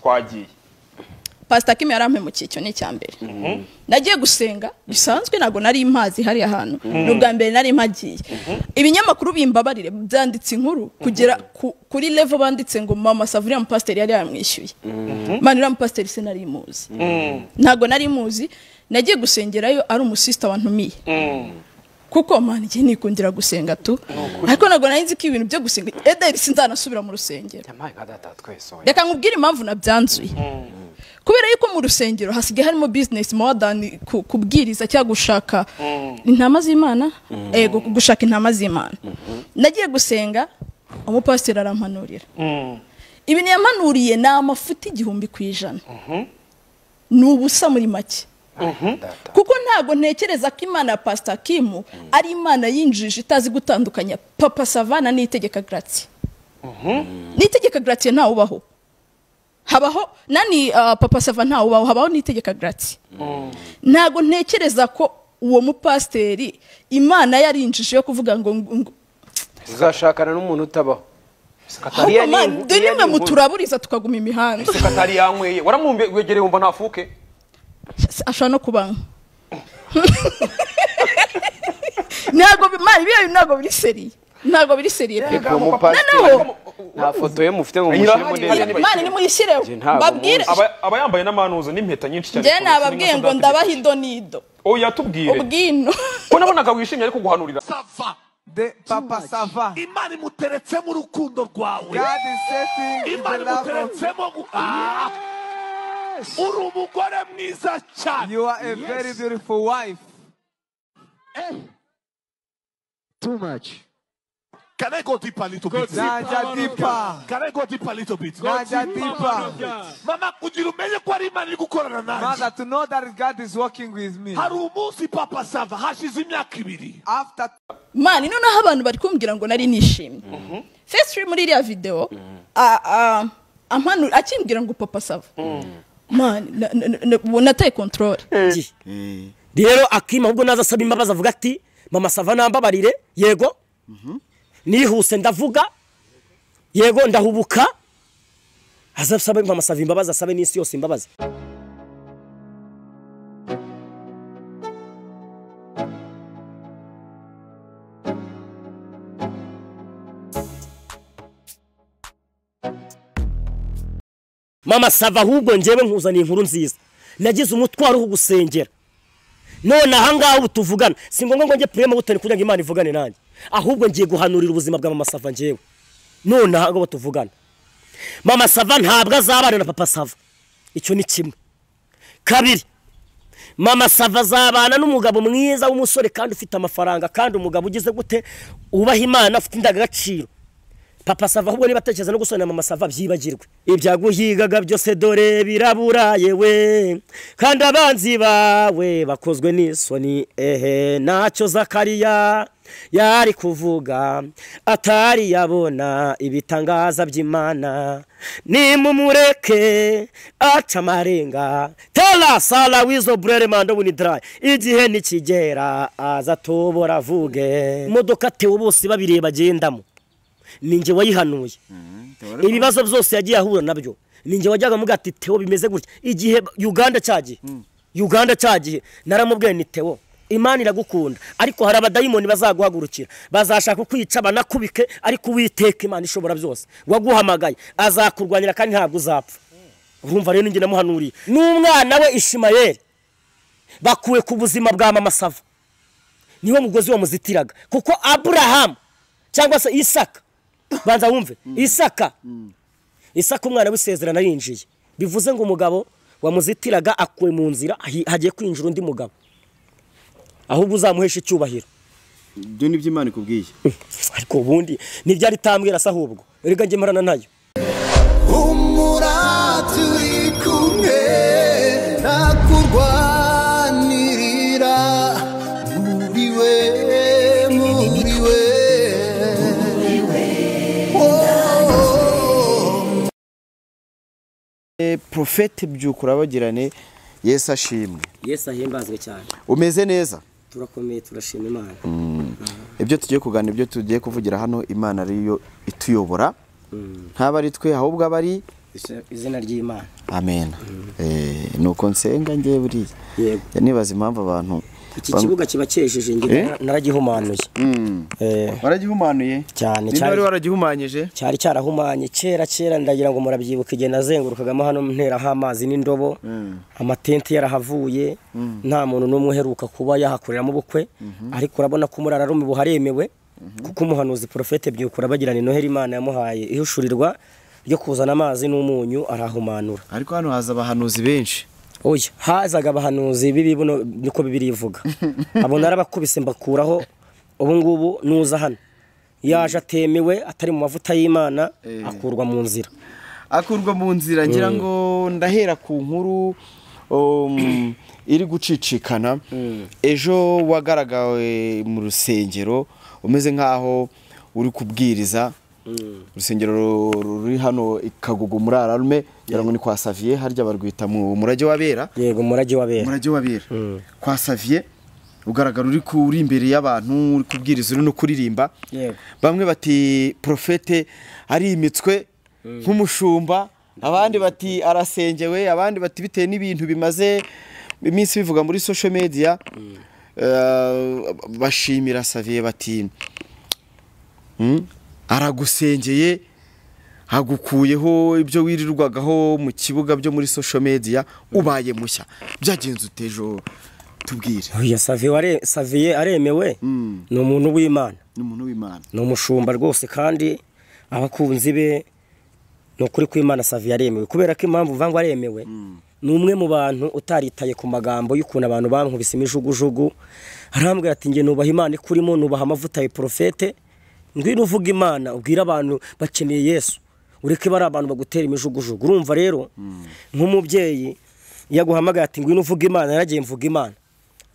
twagiye pasita Kim yarampe mu cyiciro ni icya mbere mhm. nagiye gusenga bisanzwe ntabwo nari impazi hariya hantu mhm. ni ubwa mbere nari mpagiye mhm. ibinyamakuru bimbabarire byanditse inkuru kugera kuri levo banditse ngo mama savuriya mupasiteri yari yamwishyuye mani uriya mupasiteri se nari imuzi ntabwo nari imuzi nagiye gusengerayo ari umusisita wantumiye kuko mpamvu igihe nikundira gusenga tu ariko ntabwo narinzi ko ibintu byo gusenga ederi sinzanasubira mu rusengero reka nkubwire impamvu nabyanzuye kubera yuko mu rusengero hasigaye harimo bizinesi mowadani kubwiriza cyangwa gushaka intama z'imana gushaka intama z'imana nagiye gusenga umupasiteri arampanurira ibintu yamanuriye ni amafuti igihumbi ku ijana mhm. ni ubusa muri make mhm. kuko ntabwo ntekereza ko imana ya pasita kimu ari imana yinjije itazi gutandukanya papa savana n'itegeka garatiye mhm. n'itegeka garatiye ntawe ubaho habaho nani uh, papa sava ntawe ubaho habaho n'itegeka garatiye mhm. ntabwo ntekereza ko uwo mupasiteri imana yarinjije yo kuvuga ngo ngo uzashakana n'umuntu utabaho nimwe turaburiza tukaguma imihanda sekatari yanyweye waramwegereye wumva ntafuke ashobora no kubanywa ntabwo ntabwo biri seri ntabwo biri seri pe noneho nta foto ye mufite ngo mushyire muri mani nimuyishyireho babwire aba yambaye n'amanuza n'impeta nyinshi cyane njyewe nababwiye ngo ndabaha idonido oya oh, tubwire ubwino ko nabonaga wishimye ariko guhanurira sava de papa sava imana imuteretsemo urukundo rwawe imana imuteretsemo ah! uri umugore mwiza cyane you are a very beautiful wife eh. too much Can I go deeper a little bit? Naja deeper. Can I go deeper a little bit? Naja deeper. Mama, kugira umenye ko ari Imana iri gukorana nanjye. Mother, to know that God is working with me. Hari umunsi Papa Sava hashize imyaka ibiri. After. Man, noneho abantu bari kumbwira ngo nari nishimye. Mm-hmm. First muri iriya video, mm-hmm. ah, ah, akimbwira ngo Papa Sava. Mm. nataye kontorore hmm. rero akima ahubwo naza asaba imbabazi avuga ati mama sava nambabarire yego mhm. nihuse ndavuga yego ndahubuka azasaba mama sava imbabazi asabe n'isi yose imbabazi mama sava ahubwo ngewe nkuzaniye inkuru nziza nagize umutwaro wo gusengera none ahangaha ubu tuvugana si ngombwa ngo njye purema butari kugira ngo imana ivugane nanjye ahubwo ngiye guhanurira ubuzima bwa mama sava ngewe none ahangaha tuvugana mama sava ntabwo azabana na papa sava icyo ni kimwe kabiri mama sava azabana n'umugabo mwiza w'umusore kandi ufite amafaranga kandi umugabo ugize gute ubaha imana afite indangagaciro papa sava ahubwo niba atekereza no gusonera mama sava byibagirwe ibyaguhigaga byose dore birabura yewe kandi abanzi bawe bakozwe n'isoni ehe ntacyo zakariya yari kuvuga atari yabona ibitangaza by'imana nimumureke aca amarenga tera sara wizo burere manda winidarayi igihe nikigera aza atobora avuge imodoka atewe bose babireba agendamo ninjye wayihanuye mm-hmm. ibibazo byose yagiye ahura nabyo ni ninjye wajyaga muga ati tewo bimeze gutya igihe uganda cyagiye mm. uganda cyagiye naramubwiye ni tewo imana iragukunda ariko hari abadayimoni bazaguhagurukira bazashaka kukwica banakubike ariko uwiteka imana ishobora byose waguhamagaye azakurwanira kandi ntabwo uzapfa urumva rero ninjye namuhanuriye n'umwana we ishimayeri bakuwe ku buzima bwa mama sava niwo mugozi wamuzitiraga kuko aburahamu cyangwa se isaka banza wumve mm. isaka mm. isaka umwana w'isezerano arinjiye bivuze ngo umugabo wamuzitiraga akuwe mu nzira hagiye kwinjira undi mugabo ahubwo uzamuhesha icyubahiro ibyo ni imana ikubwiye mm. ariko ubundi ntibyari itambwira se ahubwo rega njye mparana nayo porofeti byukura bagirane yesu ashimwe yesu ahimbazwe cyane umeze neza turakomeye turashima imana mm. ibyo tugiye kugana ibyo tugiye kuvugira hano imana ariyo ituyobora mm. ntaba ari twe ahubwo aba ari izina ry'imana amen mm. eh, nuko nsenga njye buriya nibaza impamvu abantu iki kibuga kiba cyejeje eh? naragihumanuye hmm. eh. waragihumanuye cyane cyane wari waragihumanyije cyari cyarahumanye kera kera ndagira ngo murabyibuka igihe nazengurukagamo hano nteraho amazi n'indobo hmm. amatente yarahavuye hmm. nta muntu n'umwe uheruka kuba yahakoreramo ubukwe ariko urabona ko umurararume ubu haremewe kuko umuhanuzi porofete byukura bagirana inoheri imana yamuhaye ihushurirwa ryo kuzana amazi n'umunyu arahumanura ariko hano haza abahanuzi benshi oya hazaga abahanuzi bibi buno niko bibiri ivuga abo narabakubise mbakuraho ubu ngubu nuza hano yaje atemewe atari mu mavuta y'imana eh. akurwa mu nzira akurwa mu nzira ngira mm. ngo ndahera ku nkuru um, iri gucicikana mm. ejo wagaragawe mu rusengero umeze nk'aho uri kubwiriza Mm. urusengero ruri hano ikagugu muri ararume ngo ni kwa saviye harya barwita mu murage w'abera yego murage w'abera umurage w'abera mm. kwa saviye ugaragara uri kuri imbere y'abantu uri kubwiriza uri no kuririmba bamwe bati porofete arimitswe mm. nk'umushumba abandi bati arasengewe abandi bati bitewe n'ibintu bimaze iminsi bivuga muri sosho mediya eh, bashimira saviye bati hmm? aragusengeye hagukuyeho ibyo wirirwagaho mu kibuga byo muri social media ubaye mushya byagenze utejo tubwire oya saviye aremewe hmm. ni umuntu w'imana ni umuntu w'imana ni umushumba rwose kandi abakunzi be ni ukuri Imana saviye aremewe kubera ko impamvu uvuga ngo aremewe hmm. ni umwe mu bantu utaritaye ku magambo y'ukuntu abantu bankubise ijugujugu arambwira ati nge nubaha imana ikurimo nubaha amavuta ya porofete ngwino uvuga imana ubwira abantu bakeneye yesu ureke bari abantu bagutera imijugujugu urumva rero nk'umubyeyi yaguhamagaye ati ngwino uvuga imana yaragiye mvuga imana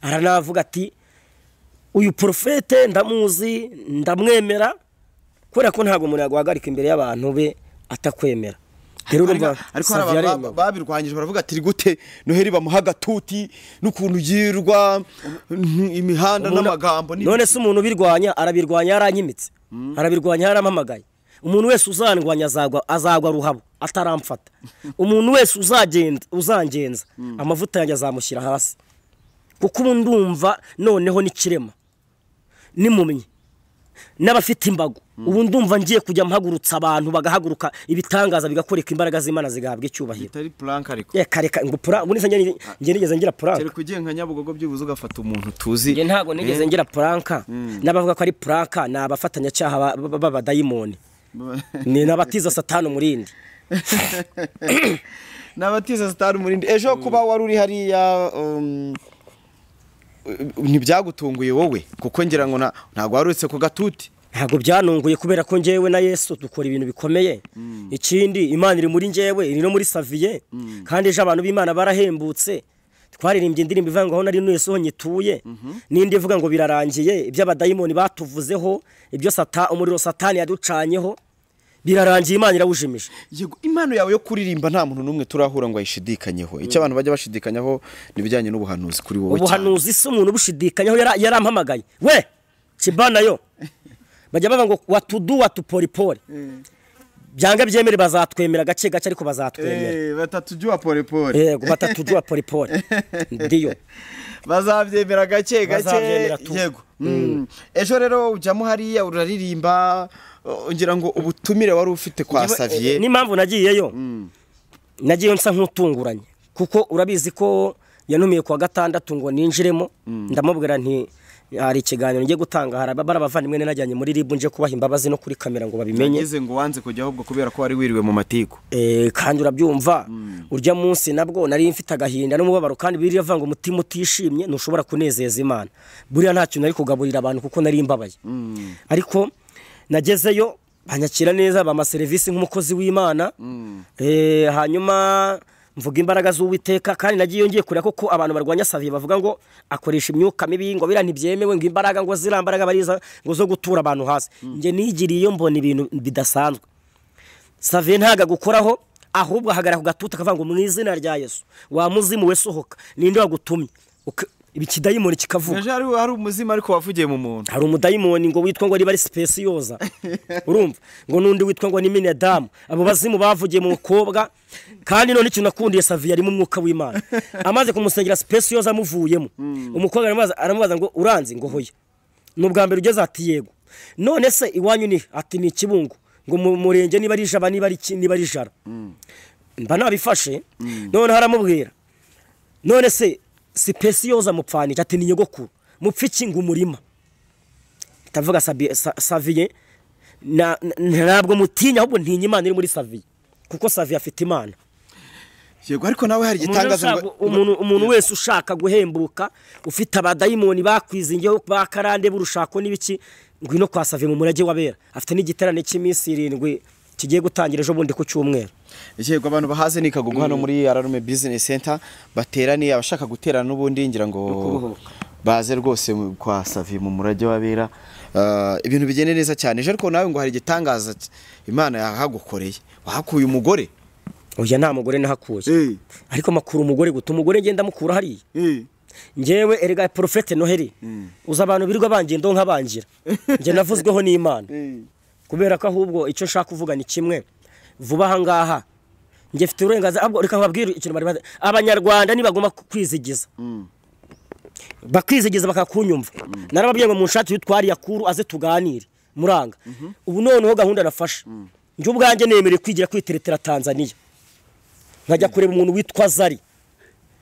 aranavuga ati uyu porofete ndamuzi ndamwemera kubera ko ntabwo umuntu yaguhagarika imbere y'abantu be atakwemera ariko hari abantu babirwanyije baravuga ati gute noheri bamuha agatuti n'ukuntu yirwa imihanda n'amagambo none se umuntu ubirwanya arabirwanya yaranyimitse arabirwanya haramamagaye umuntu wese uzandwanya azagwa ruhabo ataramfata umuntu wese uzagenda uzangenza amavuta yanjye azamushyira hasi kuko ubu ndumva noneho n'ikirema nimumye n'abafite imbago ubu ndumva ngiye kujya mpagurutsa abantu bagahaguruka ibitangaza bigakoreka imbaraga z'imana zigahabwa icyubahiro bitari puranka ariko eh, reka ngo puranka ah. ubu njye nigeze ngira puranka kereka ugiye nka nyabugogo byibuze ugafata umuntu tuzi njye ntabwo nigeze eh? ngira puranka hmm. n'abavuga ko ari puranka ni abafatanyacyaha b'abadayimoni ni n'abatiza satani umurindi ni satani umurindi ejo kuba wari uri hariya um, ntibyagutunguye wowe kuko ngira ngo ntabwo warutse ku gatuti ntabwo byanunguye kubera ko ngewe na yesu dukora ibintu bikomeye mm. ikindi imana iri muri ngewe iri no muri saviye mm. kandi ejo abantu b'imana barahembutse twaririmbye indirimbo ivuga ngo aho nari yesu ho nyituye mhm. n'indi ivuga ngo birarangiye iby'abadayimoni batuvuzeho ibyo sata umuriro satani yaducanyeho birarangiye imana irabujimije yego impano yawe yo kuririmba nta muntu n'umwe turahura ngo ayishidikanyeho icyo abantu bajya bashidikanyaho ni ibijyanye n'ubuhanuzi kuri wowe cyane ubuhanuzi si umuntu ubushidikanyaho yarampamagaye we kibana yo bajya bavuga ngo watudu watuporipori eh. byanga byemere bazatwemera gake gake ariko bazatwemera eh, batatujya uwa poripori yego batatujya uwa poripori ndiyo bazabyemera gake gake yego mm. Mm. ejo rero ujyamo hariya uraririmba ngira ngo ubutumire wari ufite kwa saviye n'impamvu nagiyeyo mm. nagiye nsa nk'utunguranye kuko urabizi ko yanumiye kuwa gatandatu ngo ninjiremo ndamubwira nti hari ikiganiro ngiye gutanga hari abavandimwe najyanye muri ribu nje kubaha imbabazi no kuri kamera ngo babimenye ngo wanze kujya ahubwo kubera ko wari wiriwe mu matiku eh, kandi urabyumva urya munsi nabwo nari mfite agahinda n'umubabaro kandi biriya ngo umutima utishimye ntushobora kunezeza imana buriya nta kintu nari kugaburira abantu kuko nari mbabaye mm. ariko nagezeyo banyakira neza bama serivisi nk'umukozi w'imana mm. eh, hanyuma mvuga imbaraga z'uwiteka kandi nagiye ngiye kure koko abantu barwanya saviye bavuga ngo akoresha imyuka mibi ngo biriya ntibyemewe ngo imbaraga ngo zirambaraga bariza ngo zo gutura abantu hasi mm. njye nigiriye iyo mbona ibintu bidasanzwe saviye ntago agukoraho ahubwo ahagarara ku gatuta akavuga ngo mu izina rya yesu wa muzimu we sohoka ninde wagutumye ibi kidayimoni kikavuga hari umuzimu ariko wavugiye mu muntu hari umudayimoni ngo witwa ngo niba ari sipesi yoza urumva ngo n'undi witwa ngo ni minedamu abo bazimu bavugiye mu mukobwa kandi none ikintu nakundiye saviye arimo umwuka w'imana amaze kumusengera sipesi yoza amuvuyemo hmm. umukobwa aramubaza ngo uranze ngo hoya ni ubwa mbere ugeze ati yego none se iwanyu ni ati ni ikibungo ngo mu niba ari ijaba niba ari ijara mm. mba nabifashe mm. none haramubwira none se sipesi yoza mupfanisha ati ni nyogokuru mupfa iki ngo umurima ndavuga saviye ntabwo mutinya ahubwo ntinya imana iri muri saviye kuko saviye afite imana yego ariko nawe hari igitangaza umuntu wese ushaka guhembuka ufite abadayimoni bakwizingiyeho bakarande burushako n'ibiki ngwino kwa save mu murage w'abera afite n'igiterane cy'iminsi irindwi kigiye gutangira ejo bundi ku cyumweru yego abantu bahaze ni kagugu hano muri ararume mm. bizinesi senta bateraniye abashaka guterana n'ubundi ngira ngo baze rwose kwa savi mu murage w'abera ah, ibintu bigenda neza cyane ejo ariko nawe ngo hari igitangaza imana yahagukoreye wahakuye umugore oya nta mugore nahakuye eh. ariko makuru umugore gutuma umugore ngenda mukura hariya eh. ngewe erega porofete noheli hmm. uzi abantu birirwa bangira ndonka bangira njye navuzweho n'imana kubera ko ahubwo icyo nshaka kuvuga ni kimwe vuba aha ngaha njye mfite uburenganzira reka babwire ikintu bari abanyarwanda ntibagomba kwizigiza hmm. Bakwizigiza bakakunyumva hmm. narababwiye ngo mu nshati y'utwari yakuru aze tuganire muranga mhm. ubu noneho gahunda nafashe njye ubwanjye nemerewe kwigira kwiteretera tanzania nkajya kureba umuntu witwa zari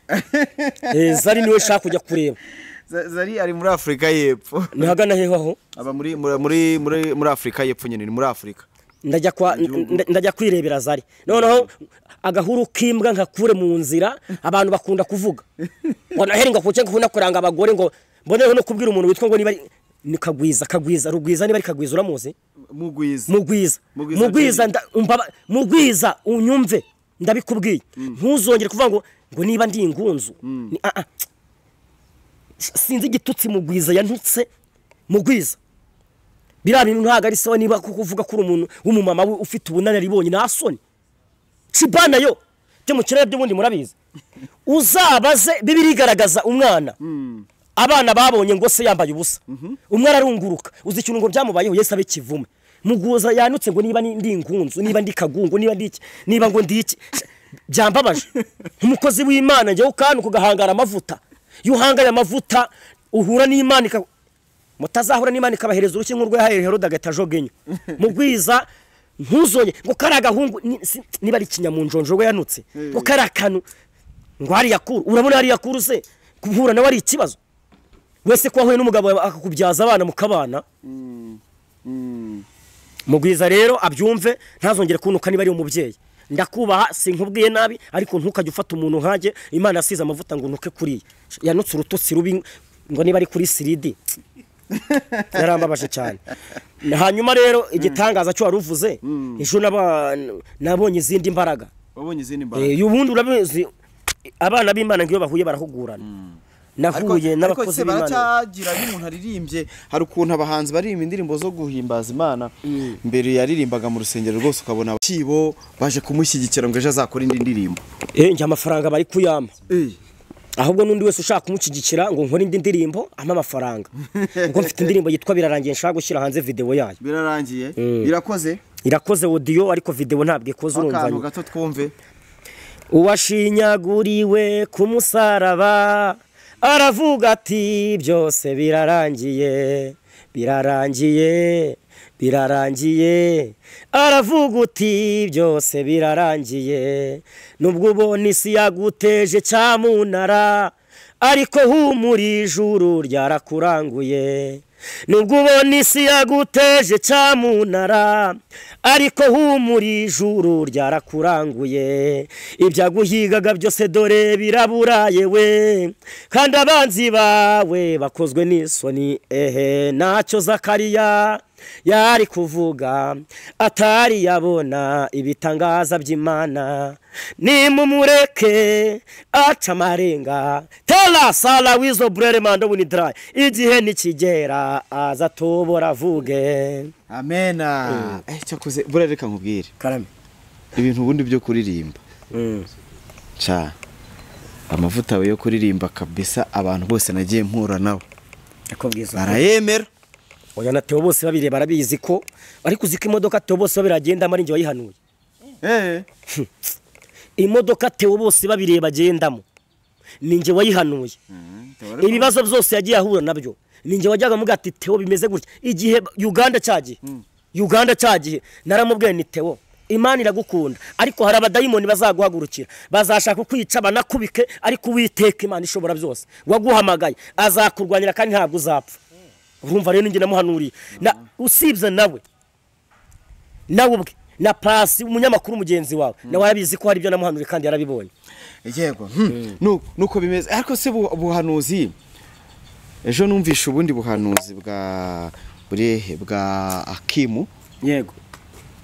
Eh, zari niwe nshaka kujya kureba zari ari muri afurika y'epfo ni hagana heho aho aba muri muri muri afurika y'epfo nyine ni muri afurika ndajya kwirebera zari noneho agahuru k'imbwa nkakure mu nzira abantu bakunda kuvuga ngo naheri ngo kuke ngo kuranga abagore ngo mbonereho no kubwira umuntu witwa ngo niba ni kagwiza kagwiza rugwiza niba ari kagwiza uramuzi mugwiza mugwiza mugwiza mugwiza unyumve ndabikubwiye mm. ntuzongere kuvuga ngo ngo niba ndi ingunzu mm. ah, ah. sinzi igitutsi mugwiza yantutse mugwiza biriya bintu ntabwo ari sawa niba kuko uvuga ko uri umuntu w'umumama ufite ubunararibonye nta soni cibana yo byo mu kirere by'ubundi murabizi uzabaze birigaragaza umwana mm. abana babonye ngo se yambaye ubusa mhm. umwe ararunguruka uzi ikintu ngo byamubayeho yesi abe kivume muguza yanutse ngo niba ndi ingunzu niba ndi kagungu niba ndi iki niba ngo ndi iki byambabaje nk'umukozi w'imana njyewe ukandi ukagahangara amavuta iyo uhangaye amavuta uhura n'imana mutazahura n'imana ikabahereza urushyi nk'urwo yahaye heroda agatajogenye mu bwiza ntuzonye ngo kari agahungu niba ari ikinyamunjonjo we yanutse ngo eh. kari akantu ngo hariya kuru urabona hariya kuru se guhura nawe ari ikibazo wese ko wahuye n'umugabo akakubyaza abana mukabana mm. mm. Mugwiza rero abyumve ntazongere kunuka niba ari umubyeyi ndakubaha sinkubwiye nabi ariko ntukajye ufata umuntu nkanjye imana asize amavuta ngo ntuke kuriya yanutse urutotsi rubi ngo niba ari kuri siridi yarambabaje cyane hanyuma rero igitangaza cyo wari uvuze mm. ejo nabonye izindi mbaraga wabonye izindi mbaraga eh, ubundi urabizi abana b'imana nk'iyo bahuye barahugurana mm. nahuye n'abakozi b'imana baracyagira iyo aririmbye hari ukuntu abahanzi baririmba indirimbo zo guhimbaza imana mm. mbere yaririmbaga mu rusengero rwose ukabona abakibo baje kumushyigikira ngo ejo azakora indi ndirimbo eh, njye amafaranga bari kuyama eh. ahubwo n'undi wese ushaka kumushyigikira ngo nkore indi ndirimbo ampa amafaranga kuko mfite indirimbo yitwa birarangiye nshaka gushyira hanze videwo yayo birarangiye mm. irakoze irakoze odiyo ariko videwo ntabwo ikoze urumva akantu gato twumve uwashinyaguriwe ku musaraba aravuga ati byose birarangiye birarangiye birarangiye aravuga uti byose birarangiye nubwo ubona isi yaguteje cyamunara ariko humura ijuru ryarakuranguye nubwo ubona isi yaguteje cyamunara ariko humura ijuru ryarakuranguye ibyo byose dore birabura yewe kandi abanzi bawe bakozwe n'isoni ehe ntacyo zakariya yari kuvuga atari yabona ibitangaza by'imana nimumureke aca amarenga tera sara wizo burere manda winidarayi igihe nikigera aza atubura avuge amena mm. eh, cyakuze burereka nkubwire karame ibintu ubundi byo kuririmba mm. ca amavuta yo kuririmba kabisa abantu bose nagiye mpura nawe barayemera oya na Theo bose babire barabizi ko ariko uziko imodoka Theo bose babiragendamo ari njye wayihanuye eh. imodoka Theo bose babire bagendamo ni njye wayihanuye hmm, ibibazo byose yagiye ahura nabyo ni njye wajyaga muga ati Theo bimeze gutya igihe Uganda cyagiye hmm. Uganda cyagiye naramubwiye ni Theo imana iragukunda ariko hari abadayimoni bazaguhagurukira bazashaka kwica banakubike ariko uwiteka imana ishobora byose waguhamagaye azakurwanira kandi ntabwo uzapfa urumva rero ninjye namuhanuriye usibye nawe nawe ubwe na pasi umunyamakuru mugenzi wawe hmm. nawe arabizi ko hari ibyo namuhanuriye kandi yarabibonye yego hmm. Hmm. nuko bimeze ariko se ubuhanuzi ejo numvishe ubundi buhanuzi bwa burehe bwa akimu yego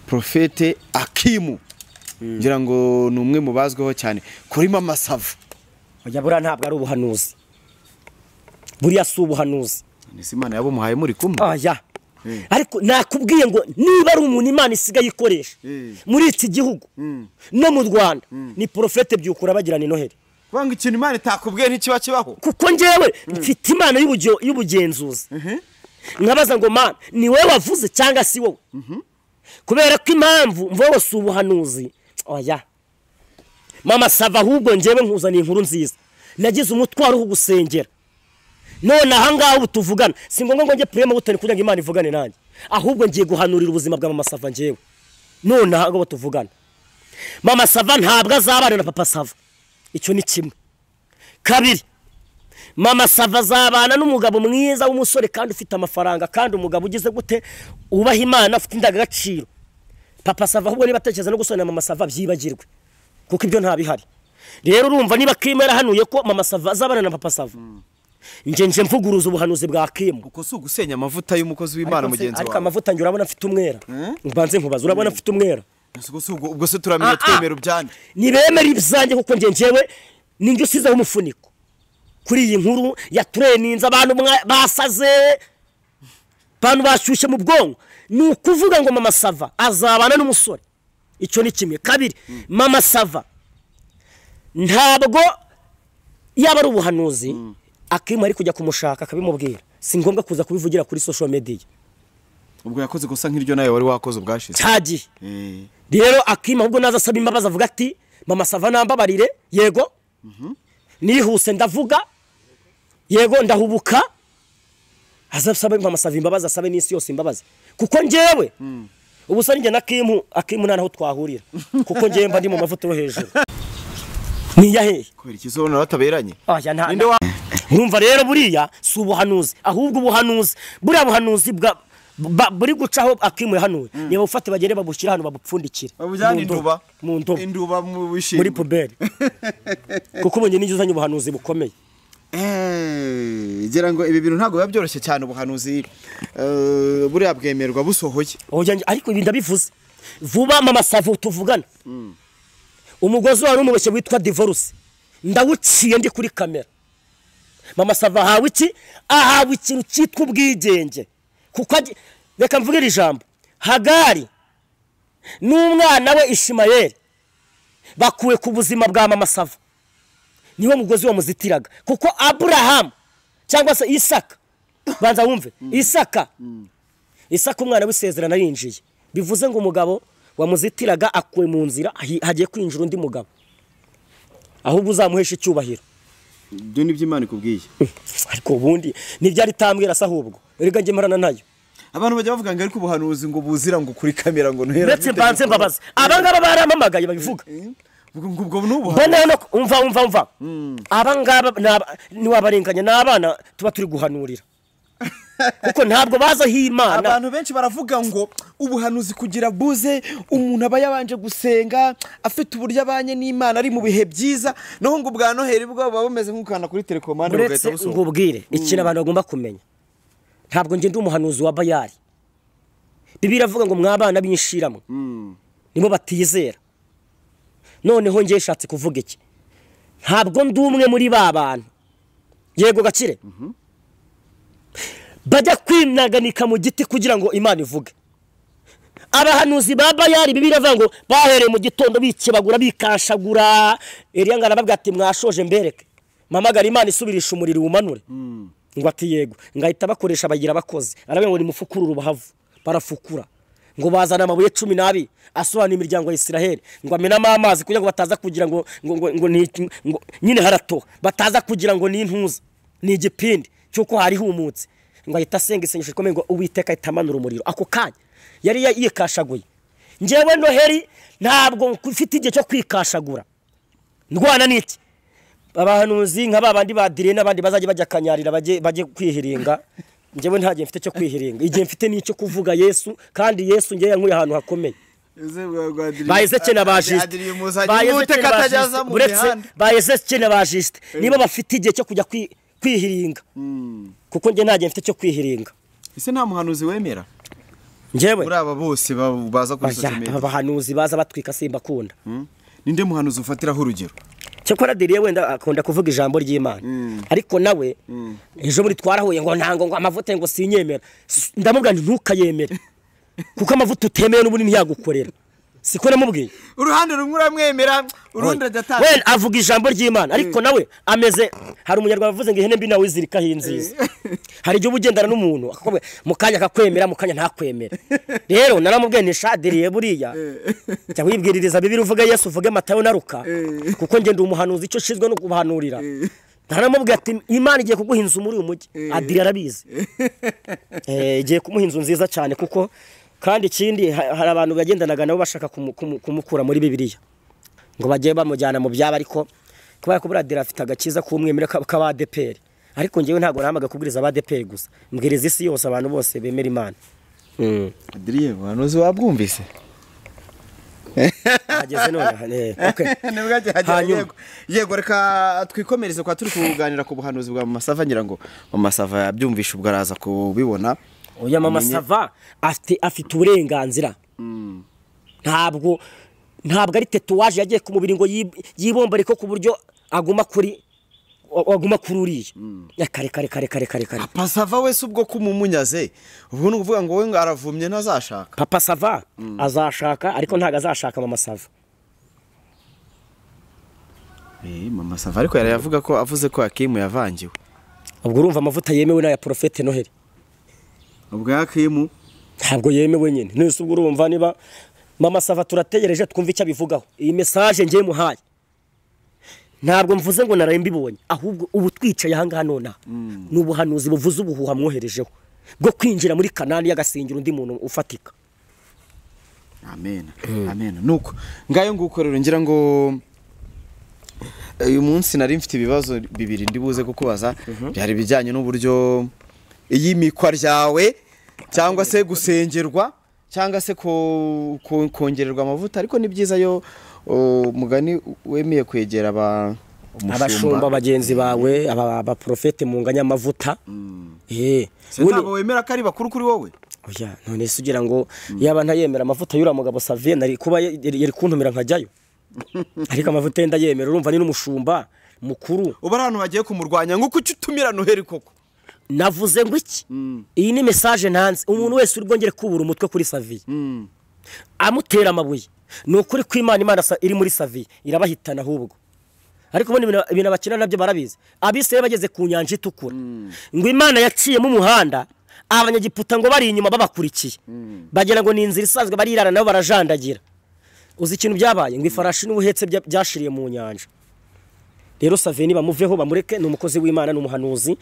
profete akimu ngira ngo ni umwe mu bazwiho cyane kurimo amasavu buriya ntabwo ari ubuhanuzi buriya si ubuhanuzi ese imana yabo muhaye muri kumwe ah, eh. ariko nakubwiye ngo niba ari umuntu imana isigaye ikoresha eh. muri iki gihugu hmm. no mu rwanda hmm. ni porofete byukura bagirana inoheri kubanga ikintu imana itakubwiye ntikiba kibaho kuko ngewe mfite imana y'ubugenzuzi nkabaza ngo mana ni wowe wavuze cyangwa si wowe mhm. kubera ko impamvu mvaho si ubuhanuzi oya oh, mama sava ahubwo ngewe nkuzaniye inkuru nziza nagize umutwaro wo gusengera none ahangaha ubu tuvugana si ngombwa ngo njye purema butari kugira ngo imana ivugane nanjye ahubwo ngiye guhanurira ubuzima bwa mama sava ngewe none ahangaha tuvugana mama sava ntabwo azabana na papa sava icyo ni kimwe kabiri mama sava azabana n'umugabo mwiza w'umusore kandi ufite amafaranga kandi umugabo ugize gute ubaha imana afite indangagaciro papa sava ahubwo niba atekereza no gusana mama sava byibagirwe kuko ibyo ntabihari rero urumva niba kirimo yarahanuye ko mama sava azabana na papa sava nje mvuguruza ubuhanuzi bwa kimu kuko si ugusenya amavuta y'umukozi w'imana mugenzi wawe ariko amavuta njye urabona afite umwera hmm? mbanze nkubaza urabona hmm. afite umwera ubwo se turamenya ah, ah. twemera ubyanjye ntibemere ibyanjye kuko njye njyewe ninjye usizeho umufuniko kuri iyi nkuru yatureninze abantu basaze abantu bashyushye mu bwonko ni ukuvuga ngo mama sava azabana n'umusore icyo ni kimwe kabiri hmm. mama sava ntabwo yaba ari ubuhanuzi akimu ari kujya kumushaka akabimubwira si ngombwa kuza kubivugira kuri social media ubwo yakoze gusa nk'iryo nawe wari wakoze ubwashize cyagiye eh. rero akima ahubwo naza asaba imbabazi avuga ati mama sava nambabarire yego mhm. nihuse ndavuga yego ndahubuka azasabe mama sava imbabazi asabe n'isi yose imbabazi kuko ngewe hmm. ubu se njye na kimu akimu nta naho twahurira kuko ngewe mba ndi mu mavuta yo hejuru niyahehe kubera ikizo ubona bataberanye ah, ninde urumva rero buriya si ubuhanuzi ahubwo ubuhanuzi buriya buhanuzi buri gucaho akimuye hano mm. niba ufate bagere babushyire hano babupfundikire mu ndobo muri puberi kuko ubonye n'inzu uzanye ubuhanuzi bukomeye eh, ngira ngo ibi bintu ntabwo biba byoroshye cyane ubuhanuzi eh, buriya bwemerwa busohoye ariko ibi ndabivuze vuba mu masavu tuvugana mm. umugozi wari umuboshye witwa divorce ndawuciye ndi kuri kamera mama sava ahawe iki ahawe ikintu cyitwa ubwigenge kuko reka mvuge iri hagari n'umwana we ishimayeri bakuwe ku buzima bwa mama sava niwo mugozi wamuzitiraga kuko aburahamu cyangwa se isaka banza wumve mm. isaka mm. isaka umwana w'isezerano yinjiye bivuze ngo umugabo wamuzitiraga akuwe mu nzira hagiye kwinjira undi mugabo ahubwo uzamuhesha icyubahiro ibyo ni imana ikubwiye ariko ubundi ntibyari tambwira se ahubwo reka njye mparana nayo abantu bajya bavuga ngo ariko ubuhanuzi ngo buzira ngo kuri kamera ngo ntuhere ndetse mbanze mbabaze aba ngaba baramamagaye babivuga eh? ubwo ni ubuhanuzi umva umva umva hmm. aba ngaba ntiwabarenganya ni abana tuba turi guhanurira kuko ntabwo bazaho imana abantu benshi baravuga ngo ubuhanuzi kugira buze umuntu aba yabanje gusenga afite uburyo abanye n'imana ari mu bihe byiza naho ngo ubwa noheli bwo buba bumeze nk'ukanda kuri telekomande uretse ngo ubwire mm. ikintu abantu bagomba kumenya ntabwo ngenda umuhanuzi wa bayari bibiri avuga ngo mwabana b'inshiramo mm. nibo batizera noneho ngewe ushatse kuvuga iki ntabwo ndi umwe muri ba bantu yego gakire mhm. bajya kwinaganika mu giti kugira ngo imana ivuge abahanuzi ba bayari bibi biravuga ngo bahereye mu gitondo bikebagura bikashagura eriya ngana bavuga ati mwashoje mbereke mpamagara imana isubirisha umuriro uwumanure ngo ati yego ngahita bakoresha bagira abakozi aravuga ngo nimufukurure ubuhavu barafukura ngo bazane amabuye cumi n'abiri asobanura imiryango ya isiraheli ngo amenamo amazi kugira ngo bataza kugira ngo ngo nyine haratoha bataza kugira ngo ni intuza ni igipindi cy'uko hari humutse ngo ahita asenga isengesho rikomeye ngo uwiteka ahita amanura umuriro ako kanya yari yikashaguye ngewe noheri ntabwo mfite igihe cyo kwikashagura ndwana n'iki abahanuzi nka ba bandi badiriye n'abandi bazajya bajya akanyarira bajye kwihiringa ngewe nta gihe mfite cyo kwihiringa igihe mfite n'icyo kuvuga yesu kandi yesu ngewe yanyweye ahantu hakomeye bayezeke na ba jisite bayezeke na ba jisite niba bafite igihe cyo kujya kwi kwihiringa mm. kuko njye nta mfite cyo kwihiringa ese nta muhanuzi wemera ngewe muri aba bose baza kuri media abahanuzi baza batwika simba akunda mm. ninde muhanuzi ufatiraho urugero cyakora diriye wenda akunda kuvuga ijambo ry'imana mm. ariko nawe ejo buri twarahuye ngo ntango ngo amavuta ngo sinyemera ndamubwira ntukayemere kuko amavuta utemeye n'ubundi ntiyagukorera si namubwiye uruhande rumwe uramwemera urundi adatanga wenda avuga ijambo ry'imana ariko eh. nawe ameze hari umunyarwanda uvuze ngo ihene mbi nawe wizirikaho eh. iyi hari igihe uba ugendana n'umuntu mu kanya akakwemera mu kanya ntakwemere rero naramubwiye nishadiriye buriya eh. jya wibwiririza bibiri uvuge yesu uvuge matayo naruka kuko ngenda umuhanuzi icyo ushinzwe no guhanurira naramubwiye ati imana igiye kuguha inzu muri uyu mujyi adiri arabizi igiye kumuha inzu nziza cyane kuko kandi ikindi hari abantu bagendanaga nabo bashaka kumukura muri bibiriya ngo bajye bamujyana mu byaba ariko kubera ko buradira afite agakiza k'umwemere k'abadeperi ariko ngewe ntabwo nahamaga kubwiriza abadeperi gusa mbwiriza isi yose abantu bose bemera imana hmm. adiriye ubuhanuzi wabwumvise hageze none eh, hanyuma yego reka twikomereze kwa turi kuganira ku buhanuzi bwa masava ngira ngo masava yabyumvishe ubwo araza kubibona oya mama sava afite uburenganzira ntabwo ntabwo ari tetuwaje yagiye ku mubiri ngo yibombare ko ku buryo aguma kuri waguma kuri uriya kare kare kare kare kare kare papa sava wese ubwo kumunyaze ubwo ni ukuvuga ngo we ngo aravumye ntazashaka papa sava azashaka ariko ntabwo azashaka mama sava eh, mama sava ariko yarayavuga ko avuze ko yakimu yavangiwe ubwo urumva amavuta yemewe n'aya porofete noheli ntabwo yakimu ntabwo yemewe nyine nese ubwo urumva niba mama sava turategereje twumve icyo abivugaho iyi mesaje ngiye muhaye ntabwo mvuze ngo narembibonye ahubwo ubu twicaye ahangaha nonaha hmm. ni ubuhanuzi buvuze ubuhuha mwoherejeho bwo kwinjira muri kanani y'agasingira undi muntu ufatika amen hmm. amen nuko ngayo nguko rero ngira ngo eh, uyu munsi nari mfite ibibazo bibiri ndibuze kukubaza mhm. byari ibijyanye n'uburyo iyi mikwa ryawe cyangwa se gusengerwa cyangwa se kongererwa amavuta ariko ni byiza yo mugani wemeye kwegera abashumba bagenzi bawe abaporofete mu amavuta mm. eh, ntabwo wemera ko ari bakuru kuri wowe none se ugira ngo yaba ntayemera amavuta y'uriya mugabo saviye nari kuba yari kuntumira nkajyayo ariko amavuta yenda yemera urumva ni n'umushumba mukuru uba ari ahantu hagiye kumurwanya nk'uko ujya utumira noheli koko navuze ngo iki mm. iyi ni mesaje ntanze umuntu wese urwongere kubura umutwe kuri saviye mm. amutera amabuye ni ukuri ko imana imana iri muri saviye irabahitana ahubwo ariko ubundi ibintu bakina nabyo barabizi abisigaye bageze ku nyanja itukura mm. ngo imana yaciyemo umuhanda abanyagiputa ngo bari inyuma babakurikiye bagira ngo ni inzira isanzwe barirana nabo barajandagira uzi ikintu byabaye ngo ifarashi n'ubuhetse byashiriye mu nyanja rero saveni bamuveho bamureke ni umukozi w'imana ni umuhanuzi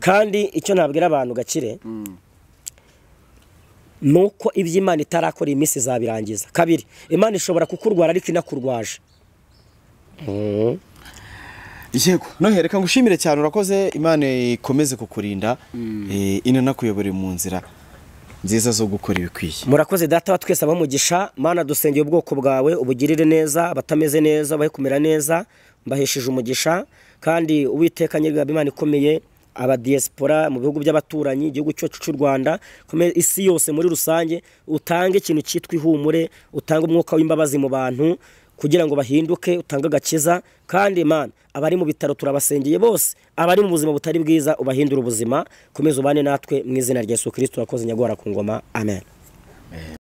kandi icyo nabwira abantu gakire mm. ni uko iby'imana itarakora iyi minsi izabirangiza kabiri imana ishobora kukurwara ariko inakurwaje mm. yego nohera reka ngushimire cyane urakoze imana ikomeze kukurinda mm. eh, inanakuyobore mu nzira nziza zo gukora ibikwiye murakoze data wa twese abamugisha mana dusengeye ubwoko bwawe ubugirire neza abatameze neza bahe kumera neza mbahesheje umugisha kandi uwiteka nyir'abimana ikomeye aba diaspora mu bihugu by'abaturanyi igihugu cyacu cy'u rwanda isi yose muri rusange utange ikintu cyitwa ihumure utange umwuka w'imbabazi mu bantu kugira ngo bahinduke utange agakiza kandi imana abari mu bitaro turabasengeye bose abari mu buzima butari bwiza ubahindure ubuzima komeza ubane natwe mu izina rya yesu kirisito wakoze nyagora ku ngoma amen